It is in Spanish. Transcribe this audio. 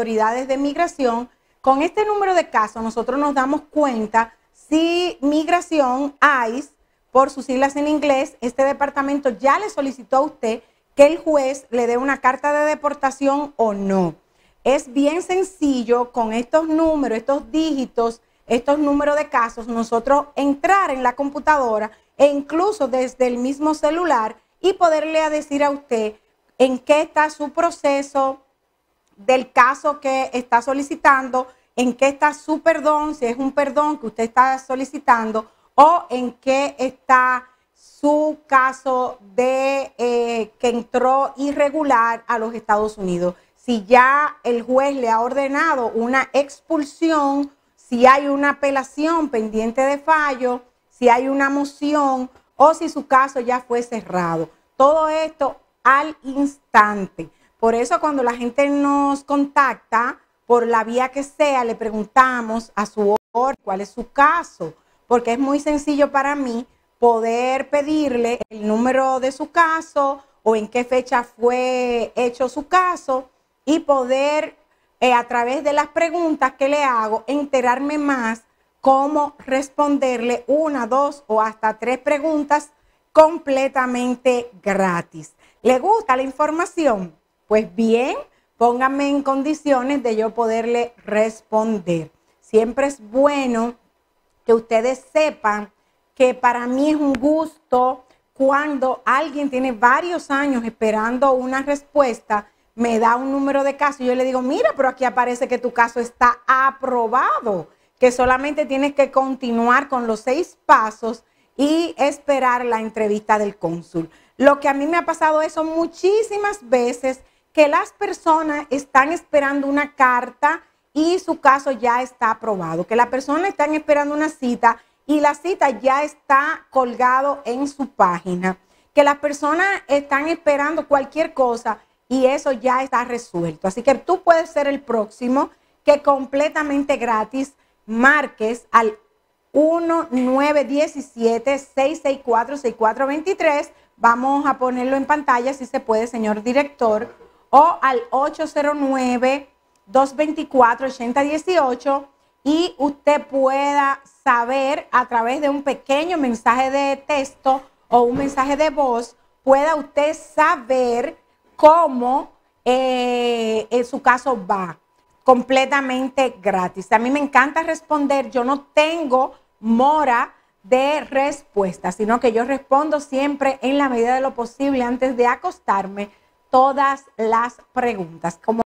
autoridades de migración, con este número de casos nosotros nos damos cuenta si migración, ICE, por sus siglas en inglés, este departamento ya le solicitó a usted que el juez le dé una carta de deportación o no. Es bien sencillo con estos números, estos dígitos, estos números de casos, nosotros entrar en la computadora e incluso desde el mismo celular y poderle decir a usted en qué está su proceso, del caso que está solicitando, en qué está su perdón, si es un perdón que usted está solicitando, o en qué está su caso de eh, que entró irregular a los Estados Unidos. Si ya el juez le ha ordenado una expulsión, si hay una apelación pendiente de fallo, si hay una moción o si su caso ya fue cerrado. Todo esto al instante. Por eso cuando la gente nos contacta, por la vía que sea, le preguntamos a su orden cuál es su caso, porque es muy sencillo para mí poder pedirle el número de su caso o en qué fecha fue hecho su caso y poder eh, a través de las preguntas que le hago enterarme más cómo responderle una, dos o hasta tres preguntas completamente gratis. ¿Le gusta la información? Pues bien, póngame en condiciones de yo poderle responder. Siempre es bueno que ustedes sepan que para mí es un gusto cuando alguien tiene varios años esperando una respuesta, me da un número de caso y yo le digo, mira, pero aquí aparece que tu caso está aprobado, que solamente tienes que continuar con los seis pasos y esperar la entrevista del cónsul. Lo que a mí me ha pasado eso muchísimas veces que las personas están esperando una carta y su caso ya está aprobado, que las personas están esperando una cita y la cita ya está colgado en su página, que las personas están esperando cualquier cosa y eso ya está resuelto. Así que tú puedes ser el próximo que completamente gratis marques al 1917-664-6423. Vamos a ponerlo en pantalla si se puede, señor director o al 809-224-8018 y usted pueda saber a través de un pequeño mensaje de texto o un mensaje de voz, pueda usted saber cómo eh, en su caso va completamente gratis. A mí me encanta responder, yo no tengo mora de respuesta, sino que yo respondo siempre en la medida de lo posible antes de acostarme todas las preguntas. Como